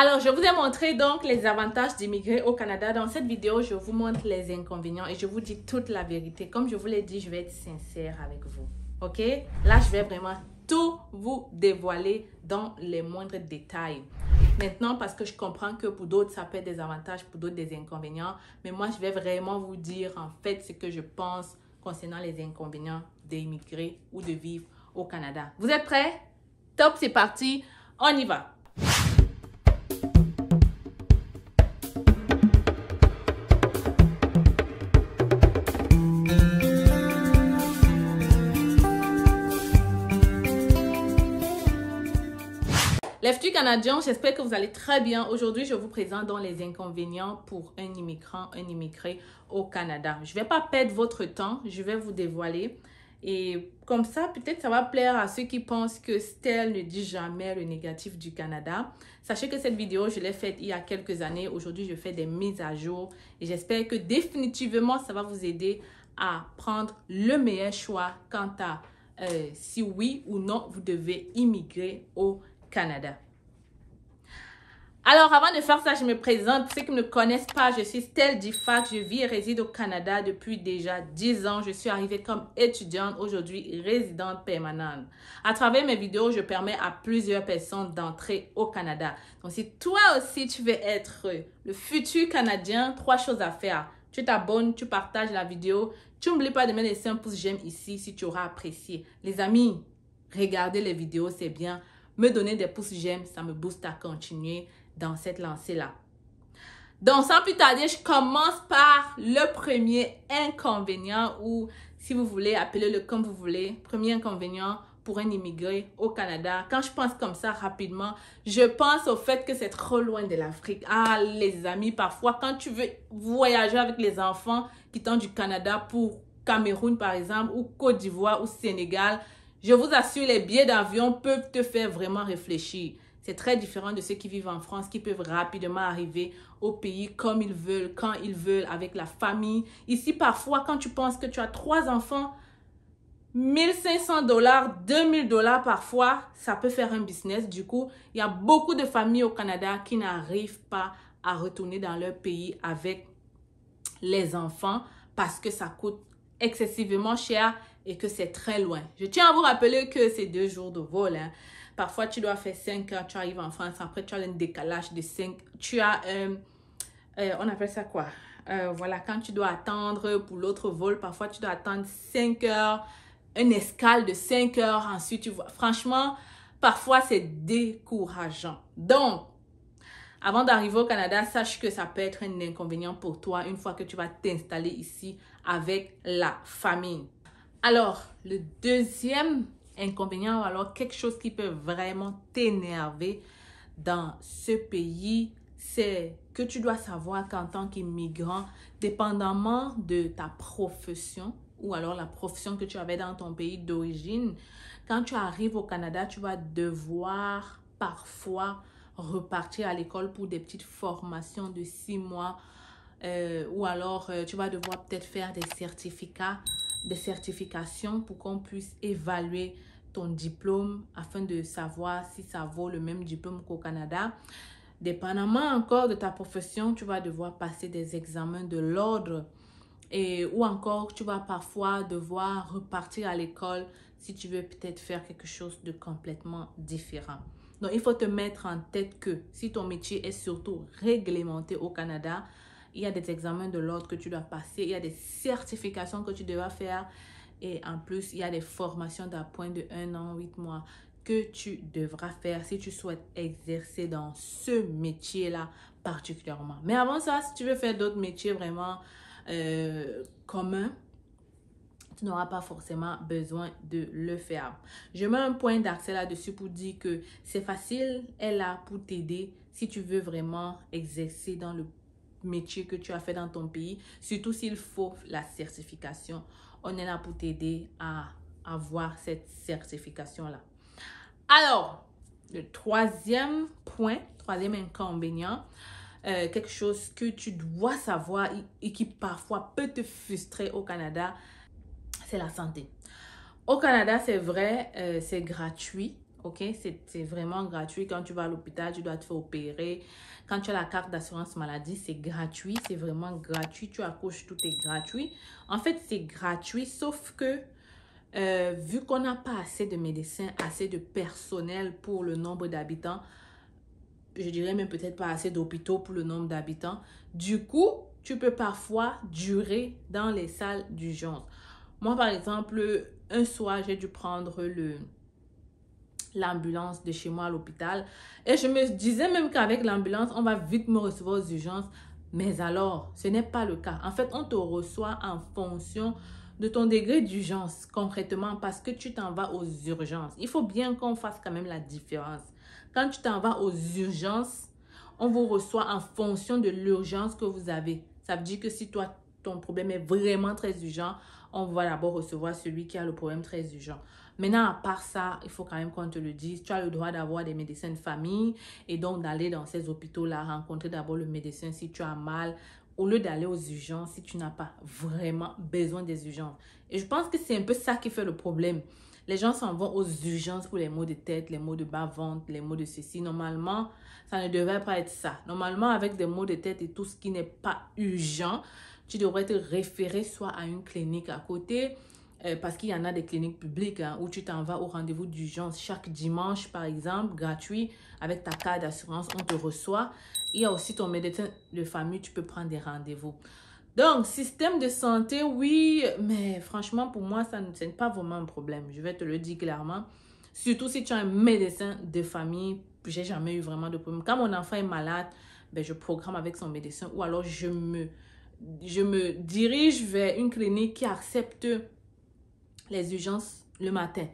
Alors, je vous ai montré donc les avantages d'immigrer au Canada. Dans cette vidéo, je vous montre les inconvénients et je vous dis toute la vérité. Comme je vous l'ai dit, je vais être sincère avec vous. OK? Là, je vais vraiment tout vous dévoiler dans les moindres détails. Maintenant, parce que je comprends que pour d'autres, ça peut être des avantages, pour d'autres, des inconvénients. Mais moi, je vais vraiment vous dire en fait ce que je pense concernant les inconvénients d'immigrer ou de vivre au Canada. Vous êtes prêts? Top, c'est parti. On y va. Les canadien, j'espère que vous allez très bien. Aujourd'hui, je vous présente dans les inconvénients pour un immigrant, un immigré au Canada. Je ne vais pas perdre votre temps, je vais vous dévoiler. Et comme ça, peut-être ça va plaire à ceux qui pensent que Stell ne dit jamais le négatif du Canada. Sachez que cette vidéo, je l'ai faite il y a quelques années. Aujourd'hui, je fais des mises à jour et j'espère que définitivement, ça va vous aider à prendre le meilleur choix quant à euh, si oui ou non vous devez immigrer au Canada. Canada. Alors, avant de faire ça, je me présente. Ceux qui ne me connaissent pas, je suis Stelle Difac. Je vis et réside au Canada depuis déjà 10 ans. Je suis arrivée comme étudiante, aujourd'hui résidente permanente. À travers mes vidéos, je permets à plusieurs personnes d'entrer au Canada. Donc, si toi aussi, tu veux être le futur Canadien, trois choses à faire. Tu t'abonnes, tu partages la vidéo. Tu n'oublies pas de mettre un pouce j'aime ici si tu auras apprécié. Les amis, regardez les vidéos, c'est bien me donner des pouces j'aime, ça me booste à continuer dans cette lancée-là. Donc, sans plus tarder, je commence par le premier inconvénient ou, si vous voulez, appelez-le comme vous voulez, premier inconvénient pour un immigré au Canada. Quand je pense comme ça rapidement, je pense au fait que c'est trop loin de l'Afrique. Ah, les amis, parfois, quand tu veux voyager avec les enfants qui quittant du Canada pour Cameroun, par exemple, ou Côte d'Ivoire, ou Sénégal, je vous assure, les billets d'avion peuvent te faire vraiment réfléchir. C'est très différent de ceux qui vivent en France, qui peuvent rapidement arriver au pays comme ils veulent, quand ils veulent, avec la famille. Ici, parfois, quand tu penses que tu as trois enfants, 1500 dollars, 2000 dollars parfois, ça peut faire un business. Du coup, il y a beaucoup de familles au Canada qui n'arrivent pas à retourner dans leur pays avec les enfants parce que ça coûte excessivement cher et que c'est très loin. Je tiens à vous rappeler que c'est deux jours de vol. Hein. Parfois, tu dois faire cinq heures, tu arrives en France, après tu as un décalage de 5. Tu as, un... Euh, euh, on appelle ça quoi euh, Voilà, quand tu dois attendre pour l'autre vol, parfois tu dois attendre 5 heures, une escale de 5 heures, ensuite tu vois. Franchement, parfois c'est décourageant. Donc, avant d'arriver au Canada, sache que ça peut être un inconvénient pour toi une fois que tu vas t'installer ici avec la famille. Alors, le deuxième inconvénient, alors quelque chose qui peut vraiment t'énerver dans ce pays, c'est que tu dois savoir qu'en tant qu'immigrant, dépendamment de ta profession ou alors la profession que tu avais dans ton pays d'origine, quand tu arrives au Canada, tu vas devoir parfois repartir à l'école pour des petites formations de six mois euh, ou alors euh, tu vas devoir peut-être faire des certificats des certifications pour qu'on puisse évaluer ton diplôme afin de savoir si ça vaut le même diplôme qu'au Canada. Dépendamment encore de ta profession, tu vas devoir passer des examens de l'ordre et ou encore tu vas parfois devoir repartir à l'école si tu veux peut-être faire quelque chose de complètement différent. Donc il faut te mettre en tête que si ton métier est surtout réglementé au Canada, il y a des examens de l'ordre que tu dois passer, il y a des certifications que tu devras faire et en plus, il y a des formations d'appoint de 1 an, 8 mois que tu devras faire si tu souhaites exercer dans ce métier-là particulièrement. Mais avant ça, si tu veux faire d'autres métiers vraiment euh, communs, tu n'auras pas forcément besoin de le faire. Je mets un point d'accès là-dessus pour dire que c'est facile, elle est là pour t'aider si tu veux vraiment exercer dans le métier que tu as fait dans ton pays, surtout s'il faut la certification. On est là pour t'aider à avoir cette certification-là. Alors, le troisième point, troisième inconvénient, euh, quelque chose que tu dois savoir et, qui parfois peut te frustrer au Canada, c'est la santé. Au Canada, c'est vrai, euh, c'est gratuit, Ok, c'est vraiment gratuit. Quand tu vas à l'hôpital, tu dois te faire opérer. Quand tu as la carte d'assurance maladie, c'est gratuit. C'est vraiment gratuit. Tu accouches, tout est gratuit. En fait, c'est gratuit, sauf que euh, vu qu'on n'a pas assez de médecins, assez de personnel pour le nombre d'habitants, je dirais même peut-être pas assez d'hôpitaux pour le nombre d'habitants, du coup, tu peux parfois durer dans les salles d'urgence. Moi, par exemple, un soir, j'ai dû prendre le l'ambulance de chez moi à l'hôpital. Et je me disais même qu'avec l'ambulance, on va vite me recevoir aux urgences. Mais alors, ce n'est pas le cas. En fait, on te reçoit en fonction de ton degré d'urgence, concrètement, parce que tu t'en vas aux urgences. Il faut bien qu'on fasse quand même la différence. Quand tu t'en vas aux urgences, on vous reçoit en fonction de l'urgence que vous avez. Ça veut dire que si toi, ton problème est vraiment très urgent, on va d'abord recevoir celui qui a le problème très urgent. Maintenant, à part ça, il faut quand même qu'on te le dise. Tu as le droit d'avoir des médecins de famille et donc d'aller dans ces hôpitaux-là, rencontrer d'abord le médecin si tu as mal, au lieu d'aller aux urgences si tu n'as pas vraiment besoin des urgences. Et je pense que c'est un peu ça qui fait le problème. Les gens s'en vont aux urgences pour les maux de tête, les maux de bas-ventre, les maux de ceci. Normalement, ça ne devrait pas être ça. Normalement, avec des maux de tête et tout ce qui n'est pas urgent, tu devrais te référer soit à une clinique à côté, euh, parce qu'il y en a des cliniques publiques hein, où tu t'en vas au rendez-vous d'urgence chaque dimanche, par exemple, gratuit, avec ta carte d'assurance, on te reçoit. Il y a aussi ton médecin de famille, tu peux prendre des rendez-vous. Donc, système de santé, oui, mais franchement, pour moi, ça n'est pas vraiment un problème. Je vais te le dire clairement. Surtout si tu as un médecin de famille, j'ai jamais eu vraiment de problème. Quand mon enfant est malade, ben, je programme avec son médecin ou alors je me je me dirige vers une clinique qui accepte les urgences le matin.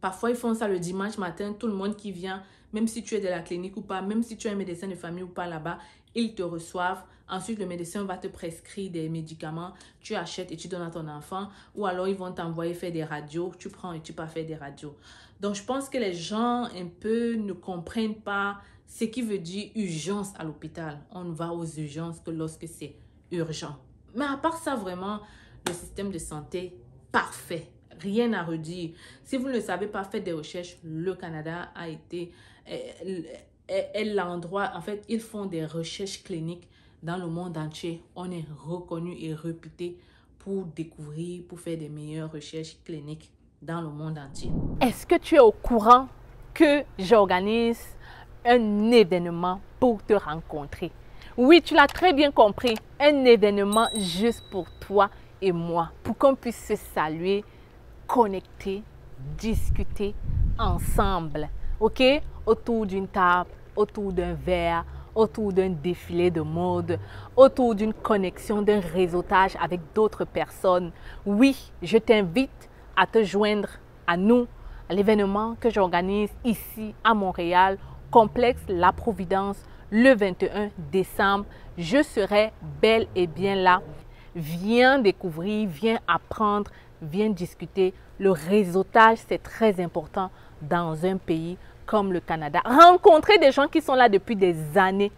Parfois, ils font ça le dimanche matin. Tout le monde qui vient, même si tu es de la clinique ou pas, même si tu es un médecin de famille ou pas là-bas, ils te reçoivent. Ensuite, le médecin va te prescrire des médicaments. Tu achètes et tu donnes à ton enfant. Ou alors, ils vont t'envoyer faire des radios. Tu prends et tu pars faire des radios. Donc, je pense que les gens un peu ne comprennent pas ce qui veut dire urgence à l'hôpital. On va aux urgences que lorsque c'est urgent. Mais à part ça, vraiment, le système de santé, parfait. Rien à redire. Si vous ne savez pas, faites des recherches. Le Canada a été l'endroit, en fait, ils font des recherches cliniques dans le monde entier. On est reconnu et réputé pour découvrir, pour faire des meilleures recherches cliniques dans le monde entier. Est-ce que tu es au courant que j'organise un événement pour te rencontrer? Oui, tu l'as très bien compris. Un événement juste pour toi et moi, pour qu'on puisse se saluer, connecter, discuter ensemble. OK Autour d'une table, autour d'un verre, autour d'un défilé de mode, autour d'une connexion, d'un réseautage avec d'autres personnes. Oui, je t'invite à te joindre à nous, à l'événement que j'organise ici à Montréal, Complexe La Providence le 21 décembre, je serai bel et bien là. Viens découvrir, viens apprendre, viens discuter. Le réseautage, c'est très important dans un pays comme le Canada. Rencontrer des gens qui sont là depuis des années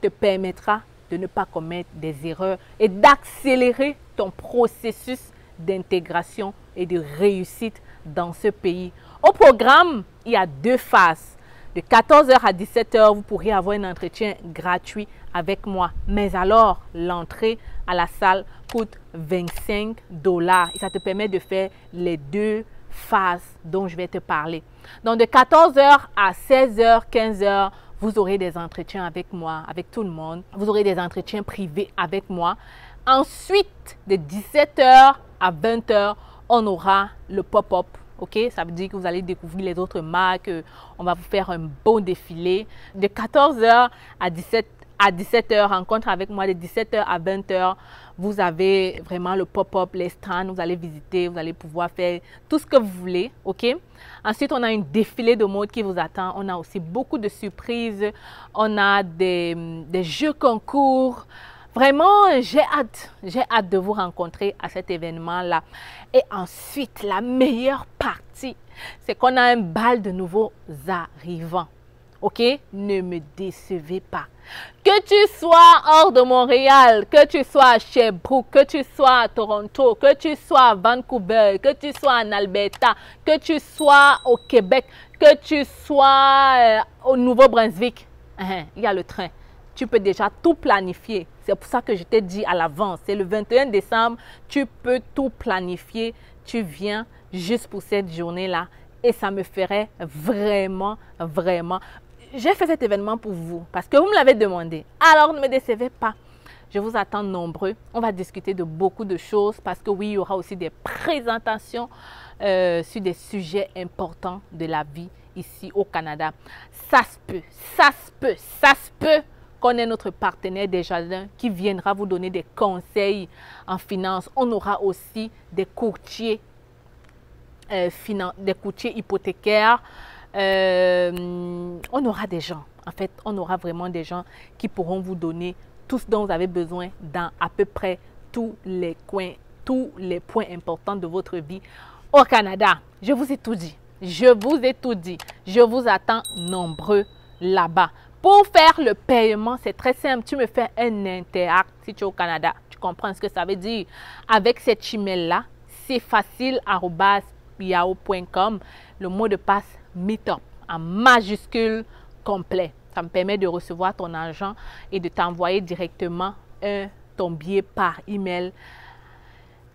te permettra de ne pas commettre des erreurs et d'accélérer ton processus d'intégration et de réussite dans ce pays. Au programme, il y a deux phases de 14h à 17h, vous pourrez avoir un entretien gratuit avec moi. Mais alors, l'entrée à la salle coûte 25 dollars et ça te permet de faire les deux phases dont je vais te parler. Donc de 14h à 16h, 15h, vous aurez des entretiens avec moi, avec tout le monde. Vous aurez des entretiens privés avec moi. Ensuite, de 17h à 20h, on aura le pop-up ça veut dire que vous allez découvrir les autres marques. Euh, on va vous faire un bon défilé. De 14h à 17h, à 17h, rencontre avec moi de 17h à 20h. Vous avez vraiment le pop-up, les stands, vous allez visiter, vous allez pouvoir faire tout ce que vous voulez, ok Ensuite, on a une défilé de mode qui vous attend. On a aussi beaucoup de surprises. On a des jeux concours. Vraiment, j'ai hâte, j'ai hâte de vous rencontrer à cet événement-là. Et ensuite, la meilleure partie, c'est qu'on a un bal de nouveaux arrivants. OK Ne me décevez pas. Que tu sois hors de Montréal, que tu sois à Sherbrooke, que tu sois à Toronto, que tu sois à Vancouver, que tu sois en Alberta, que tu sois au Québec, que tu sois euh, au Nouveau-Brunswick, hein, il y a le train. Tu peux déjà tout planifier c'est pour ça que je t'ai dit à l'avance, c'est le 21 décembre, tu peux tout planifier, tu viens juste pour cette journée-là et ça me ferait vraiment, vraiment... J'ai fait cet événement pour vous parce que vous me l'avez demandé. Alors ne me décevez pas. Je vous attends nombreux. On va discuter de beaucoup de choses parce que oui, il y aura aussi des présentations euh, sur des sujets importants de la vie ici au Canada. Ça se peut, ça se peut, ça se peut est notre partenaire déjà jardins qui viendra vous donner des conseils en finance. On aura aussi des courtiers, euh, des courtiers hypothécaires. Euh, on aura des gens. En fait, on aura vraiment des gens qui pourront vous donner tout ce dont vous avez besoin dans à peu près tous les coins, tous les points importants de votre vie au Canada. Je vous ai tout dit. Je vous ai tout dit. Je vous attends nombreux là-bas. Pour faire le paiement, c'est très simple. Tu me fais un interact si tu es au Canada. Tu comprends ce que ça veut dire. Avec cet email-là, c'est facile, le mot de passe meetup en majuscule complet. Ça me permet de recevoir ton argent et de t'envoyer directement euh, ton billet par email.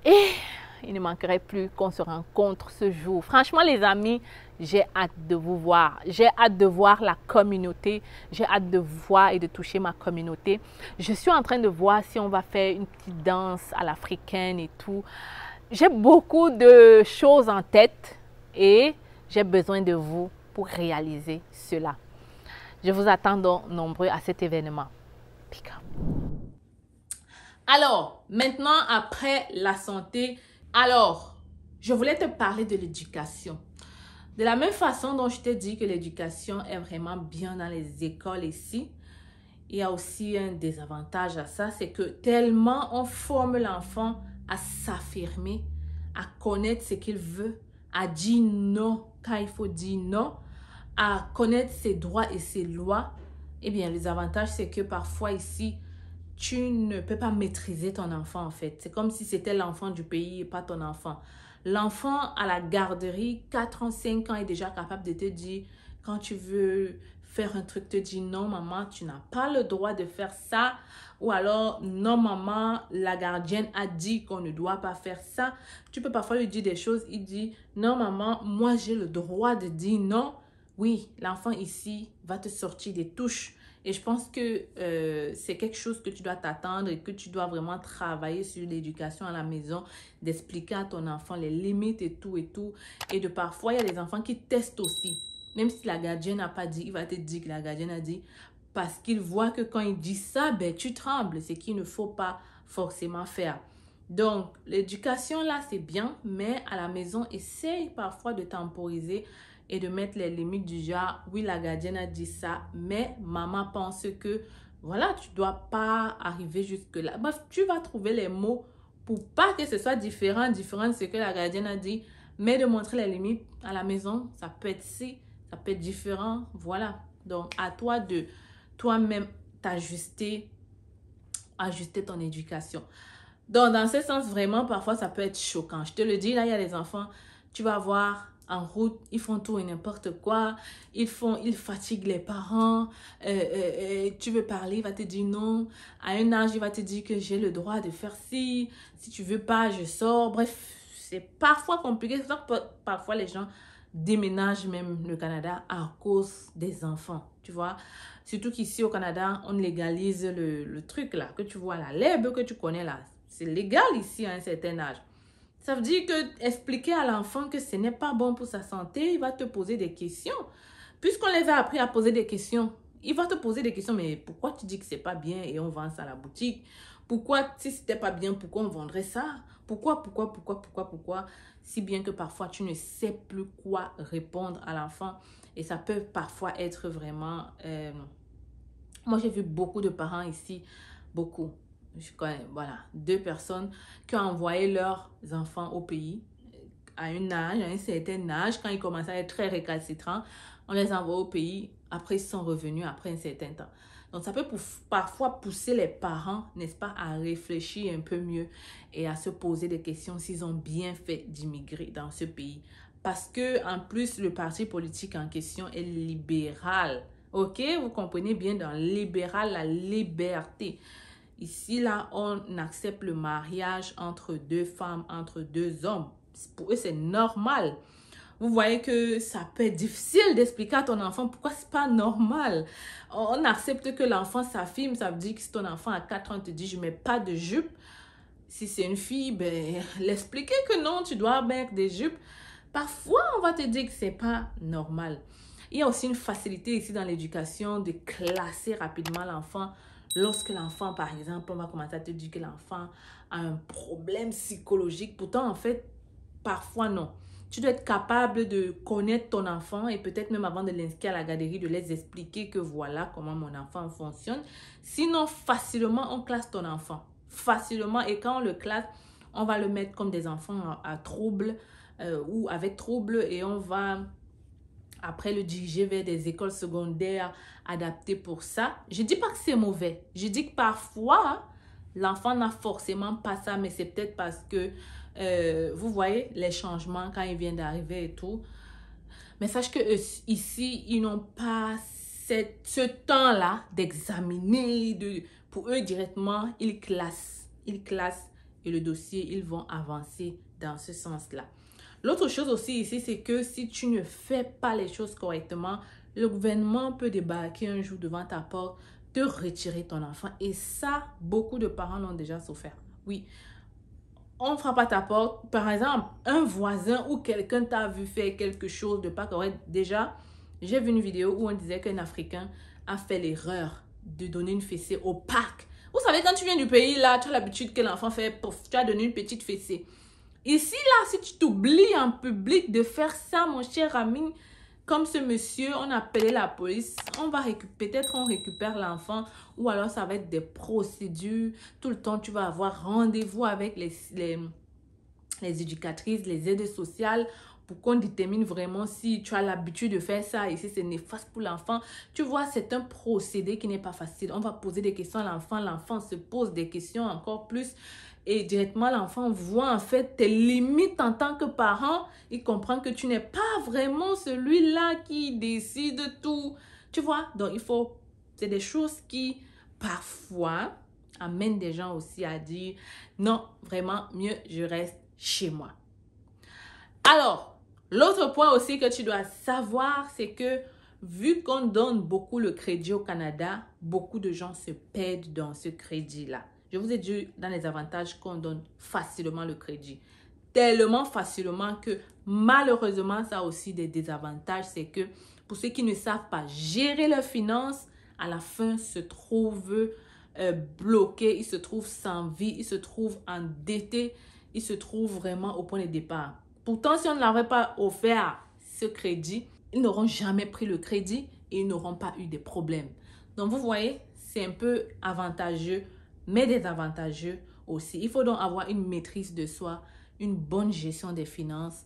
Et il ne manquerait plus qu'on se rencontre ce jour. Franchement, les amis, j'ai hâte de vous voir. J'ai hâte de voir la communauté. J'ai hâte de voir et de toucher ma communauté. Je suis en train de voir si on va faire une petite danse à l'africaine et tout. J'ai beaucoup de choses en tête et j'ai besoin de vous pour réaliser cela. Je vous attends donc nombreux à cet événement. Pika! Alors, maintenant, après la santé, alors, je voulais te parler de l'éducation. De la même façon dont je t'ai dit que l'éducation est vraiment bien dans les écoles ici, il y a aussi un désavantage à ça, c'est que tellement on forme l'enfant à s'affirmer, à connaître ce qu'il veut, à dire non quand il faut dire non, à connaître ses droits et ses lois, eh bien, les avantages, c'est que parfois ici, tu ne peux pas maîtriser ton enfant en fait. C'est comme si c'était l'enfant du pays et pas ton enfant. L'enfant à la garderie, 4 ans, 5 ans, est déjà capable de te dire quand tu veux faire un truc, te dit non maman, tu n'as pas le droit de faire ça. Ou alors non maman, la gardienne a dit qu'on ne doit pas faire ça. Tu peux parfois lui dire des choses, il dit non maman, moi j'ai le droit de dire non. Oui, l'enfant ici va te sortir des touches et je pense que euh, c'est quelque chose que tu dois t'attendre et que tu dois vraiment travailler sur l'éducation à la maison, d'expliquer à ton enfant les limites et tout et tout. Et de parfois, il y a des enfants qui testent aussi. Même si la gardienne n'a pas dit, il va te dire que la gardienne a dit parce qu'il voit que quand il dit ça, ben, tu trembles, ce qu'il ne faut pas forcément faire. Donc, l'éducation là, c'est bien, mais à la maison, essaye parfois de temporiser et de mettre les limites du genre, oui, la gardienne a dit ça, mais maman pense que, voilà, tu dois pas arriver jusque-là. Bref, tu vas trouver les mots pour pas que ce soit différent, différent de ce que la gardienne a dit, mais de montrer les limites à la maison, ça peut être si, ça peut être différent, voilà. Donc, à toi de toi-même t'ajuster, ajuster ton éducation. Donc, dans ce sens, vraiment, parfois, ça peut être choquant. Je te le dis, là, il y a des enfants, tu vas voir en route, ils font tout et n'importe quoi, ils font, ils fatiguent les parents, euh, euh, euh, tu veux parler, va te dire non, à un âge, il va te dire que j'ai le droit de faire ci, si tu veux pas, je sors, bref, c'est parfois compliqué, c'est parfois les gens déménagent même le Canada à cause des enfants, tu vois. Surtout qu'ici au Canada, on légalise le, le, truc là, que tu vois la lèbre que tu connais là, c'est légal ici à un certain âge. Ça veut dire que expliquer à l'enfant que ce n'est pas bon pour sa santé, il va te poser des questions. Puisqu'on les a appris à poser des questions, il va te poser des questions, mais pourquoi tu dis que c'est pas bien et on vend ça à la boutique Pourquoi, si c'était pas bien, pourquoi on vendrait ça pourquoi, pourquoi, pourquoi, pourquoi, pourquoi Si bien que parfois tu ne sais plus quoi répondre à l'enfant et ça peut parfois être vraiment... Euh, moi, j'ai vu beaucoup de parents ici, beaucoup, je connais, voilà, deux personnes qui ont envoyé leurs enfants au pays à un âge, à un certain âge, quand ils commençaient à être très récalcitrants, on les envoie au pays, après ils sont revenus après un certain temps. Donc ça peut pour, parfois pousser les parents, n'est-ce pas, à réfléchir un peu mieux et à se poser des questions s'ils ont bien fait d'immigrer dans ce pays. Parce que en plus, le parti politique en question est libéral. OK, vous comprenez bien dans libéral la liberté. Ici, là, on accepte le mariage entre deux femmes, entre deux hommes. Pour eux, c'est normal. Vous voyez que ça peut être difficile d'expliquer à ton enfant pourquoi c'est pas normal. On accepte que l'enfant s'affirme, ça veut dire que si ton enfant à 4 ans te dit je mets pas de jupe, si c'est une fille, ben, l'expliquer que non, tu dois mettre des jupes. Parfois, on va te dire que c'est pas normal. Il y a aussi une facilité ici dans l'éducation de classer rapidement l'enfant Lorsque l'enfant, par exemple, on va commencer à te dire que l'enfant a un problème psychologique, pourtant, en fait, parfois non. Tu dois être capable de connaître ton enfant et peut-être même avant de l'inscrire à la galerie, de les expliquer que voilà comment mon enfant fonctionne. Sinon, facilement, on classe ton enfant. Facilement. Et quand on le classe, on va le mettre comme des enfants à, trouble euh, ou avec trouble et on va après le diriger vers des écoles secondaires adaptées pour ça. Je dis pas que c'est mauvais. Je dis que parfois, l'enfant n'a forcément pas ça, mais c'est peut-être parce que, euh, vous voyez, les changements quand il vient d'arriver et tout. Mais sache que euh, ici, ils n'ont pas cette, ce temps-là d'examiner. De, pour eux, directement, ils classent. Ils classent et le dossier, ils vont avancer dans ce sens-là. L'autre chose aussi ici, c'est que si tu ne fais pas les choses correctement, le gouvernement peut débarquer un jour devant ta porte, te retirer ton enfant. Et ça, beaucoup de parents l'ont déjà souffert. Oui. On frappe à ta porte, par exemple, un voisin ou quelqu'un t'a vu faire quelque chose de pas correct. Déjà, j'ai vu une vidéo où on disait qu'un Africain a fait l'erreur de donner une fessée au parc. Vous savez, quand tu viens du pays, là, tu as l'habitude que l'enfant fait, tu as donné une petite fessée. Ici, là, si tu t'oublies en public de faire ça, mon cher ami, comme ce monsieur, on appelait la police, on va récupérer, peut-être on récupère l'enfant, ou alors ça va être des procédures. Tout le temps, tu vas avoir rendez-vous avec les, les éducatrices, les aides sociales pour qu'on détermine vraiment si tu as l'habitude de faire ça et si c'est néfaste pour l'enfant. Tu vois, c'est un procédé qui n'est pas facile. On va poser des questions à l'enfant, l'enfant se pose des questions encore plus. Et directement, l'enfant voit en fait tes limites en tant que parent. Il comprend que tu n'es pas vraiment celui-là qui décide tout. Tu vois, donc il faut... C'est des choses qui, parfois, amènent des gens aussi à dire, non, vraiment, mieux, je reste chez moi. Alors, l'autre point aussi que tu dois savoir, c'est que vu qu'on donne beaucoup le crédit au Canada, beaucoup de gens se perdent dans ce crédit-là. Je vous ai dit dans les avantages qu'on donne facilement le crédit. Tellement facilement que malheureusement, ça a aussi des désavantages. C'est que pour ceux qui ne savent pas gérer leurs finances, à la fin se trouvent euh, bloqués, ils se trouvent sans vie, ils se trouvent endettés, ils se trouvent vraiment au point de départ. Pourtant, si on ne leur avait pas offert ce crédit, ils n'auront jamais pris le crédit et ils n'auront pas eu des problèmes. Donc, vous voyez, c'est un peu avantageux mais désavantageux aussi. Il faut donc avoir une maîtrise de soi, une bonne gestion des finances.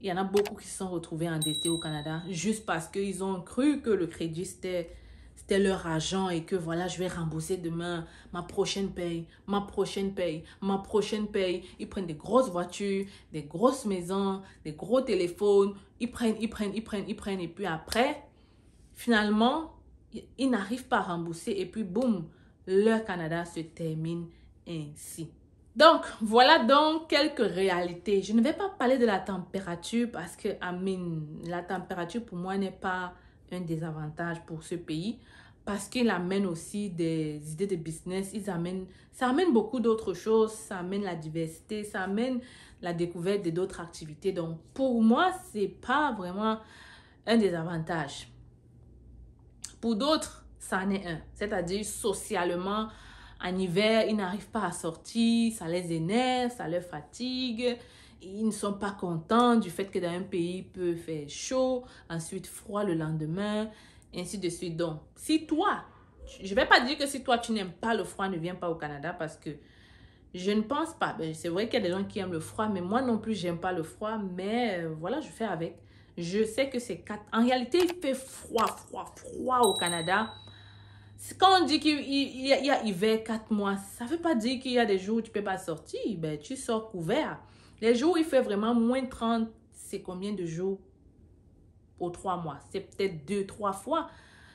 Il y en a beaucoup qui se sont retrouvés endettés au Canada juste parce qu'ils ont cru que le crédit, c'était leur argent et que voilà, je vais rembourser demain ma prochaine paye, ma prochaine paye, ma prochaine paye. Ils prennent des grosses voitures, des grosses maisons, des gros téléphones. Ils prennent, ils prennent, ils prennent, ils prennent. Et puis après, finalement, ils n'arrivent pas à rembourser. Et puis boum, le Canada se termine ainsi. Donc, voilà donc quelques réalités. Je ne vais pas parler de la température parce que, la température pour moi n'est pas un désavantage pour ce pays parce qu'il amène aussi des idées de business, ils amènent, ça amène beaucoup d'autres choses, ça amène la diversité, ça amène la découverte d'autres activités. Donc pour moi, c'est pas vraiment un désavantage. Pour d'autres, ça en est un. C'est-à-dire, socialement, en hiver, ils n'arrivent pas à sortir, ça les énerve, ça les fatigue. Ils ne sont pas contents du fait que dans un pays, il peut faire chaud, ensuite froid le lendemain, ainsi de suite. Donc, si toi, je ne vais pas dire que si toi, tu n'aimes pas le froid, ne viens pas au Canada parce que je ne pense pas. Ben, c'est vrai qu'il y a des gens qui aiment le froid, mais moi non plus, j'aime pas le froid. Mais euh, voilà, je fais avec. Je sais que c'est quatre. En réalité, il fait froid, froid, froid au Canada. Quand on dit qu'il y, a hiver quatre mois, ça ne veut pas dire qu'il y a des jours où tu ne peux pas sortir. Ben, tu sors couvert. Les jours où il fait vraiment moins 30, c'est combien de jours pour trois mois C'est peut-être deux trois fois.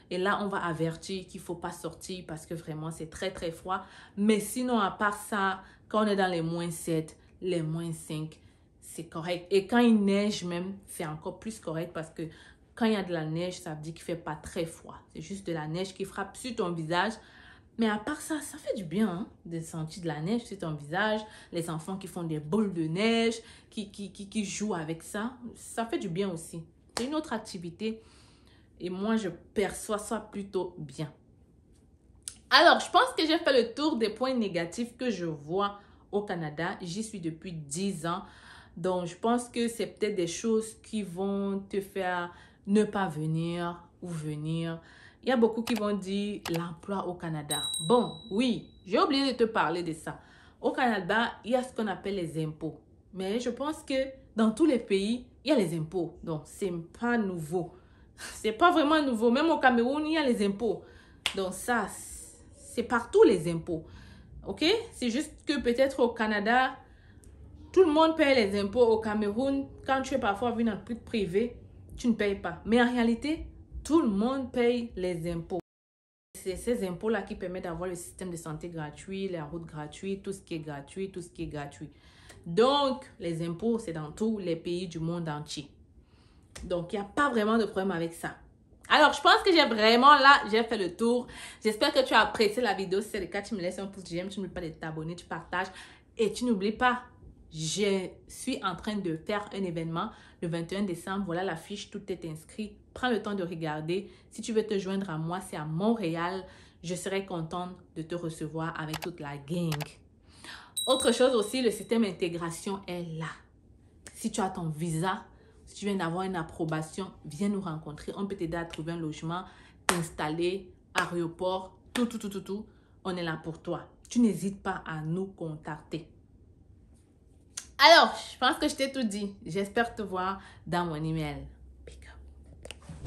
Et là, on va avertir qu'il ne faut pas sortir parce que vraiment, c'est très, très froid. Mais sinon, à part ça, quand on est dans les moins 7, les moins 5, c'est correct. Et quand il neige même, c'est encore plus correct parce que quand il y a de la neige, ça veut dire qu'il fait pas très froid. C'est juste de la neige qui frappe sur ton visage. Mais à part ça, ça fait du bien hein, de sentir de la neige sur ton visage. Les enfants qui font des boules de neige, qui, qui, qui, qui jouent avec ça, ça fait du bien aussi. C'est une autre activité. Et moi, je perçois ça plutôt bien. Alors, je pense que j'ai fait le tour des points négatifs que je vois au Canada. J'y suis depuis 10 ans. Donc, je pense que c'est peut-être des choses qui vont te faire ne pas venir ou venir. Il y a beaucoup qui vont dire l'emploi au Canada. Bon, oui, j'ai oublié de te parler de ça. Au Canada, il y a ce qu'on appelle les impôts. Mais je pense que dans tous les pays, il y a les impôts. Donc, c'est pas nouveau. C'est pas vraiment nouveau. Même au Cameroun, il y a les impôts. Donc, ça, c'est partout les impôts. OK? C'est juste que peut-être au Canada, tout le monde paye les impôts. Au Cameroun, quand tu es parfois venu dans le privé, tu ne payes pas. Mais en réalité, tout le monde paye les impôts. C'est ces impôts-là qui permettent d'avoir le système de santé gratuit, la route gratuite, tout ce qui est gratuit, tout ce qui est gratuit. Donc, les impôts, c'est dans tous les pays du monde entier. Donc, il n'y a pas vraiment de problème avec ça. Alors, je pense que j'ai vraiment là, j'ai fait le tour. J'espère que tu as apprécié la vidéo. Si c'est le cas, tu me laisses un pouce, j'aime, tu n'oublies pas de t'abonner, tu partages. Et tu n'oublies pas, je suis en train de faire un événement le 21 décembre. Voilà la fiche, tout est inscrit. Prends le temps de regarder. Si tu veux te joindre à moi, c'est à Montréal. Je serai contente de te recevoir avec toute la gang. Autre chose aussi, le système d'intégration est là. Si tu as ton visa, si tu viens d'avoir une approbation, viens nous rencontrer. On peut t'aider à trouver un logement, t'installer, aéroport, tout, tout, tout, tout, tout. On est là pour toi. Tu n'hésites pas à nous contacter. Alors, je pense que je t'ai tout dit. J'espère te voir dans mon email.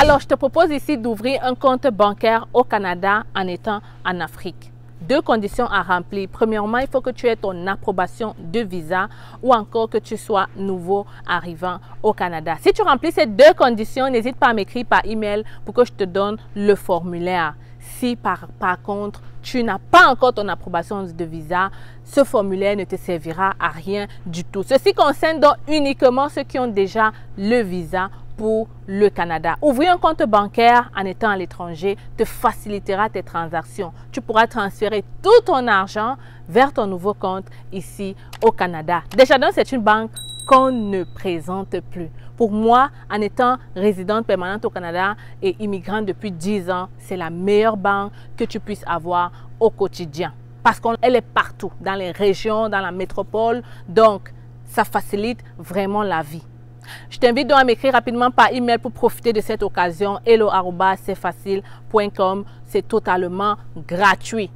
Alors, je te propose ici d'ouvrir un compte bancaire au Canada en étant en Afrique. Deux conditions à remplir. Premièrement, il faut que tu aies ton approbation de visa ou encore que tu sois nouveau arrivant au Canada. Si tu remplis ces deux conditions, n'hésite pas à m'écrire par email pour que je te donne le formulaire. Si par contre tu n'as pas encore ton approbation de visa, ce formulaire ne te servira à rien du tout. Ceci concerne donc uniquement ceux qui ont déjà le visa pour le Canada. Ouvrir un compte bancaire en étant à l'étranger te facilitera tes transactions. Tu pourras transférer tout ton argent vers ton nouveau compte ici au Canada. Déjà donc, c'est une banque qu'on ne présente plus. Pour moi, en étant résidente permanente au Canada et immigrante depuis 10 ans, c'est la meilleure banque que tu puisses avoir au quotidien. Parce qu'elle est partout, dans les régions, dans la métropole. Donc, ça facilite vraiment la vie. Je t'invite donc à m'écrire rapidement par email pour profiter de cette occasion. hello.cfacile.com. C'est totalement gratuit.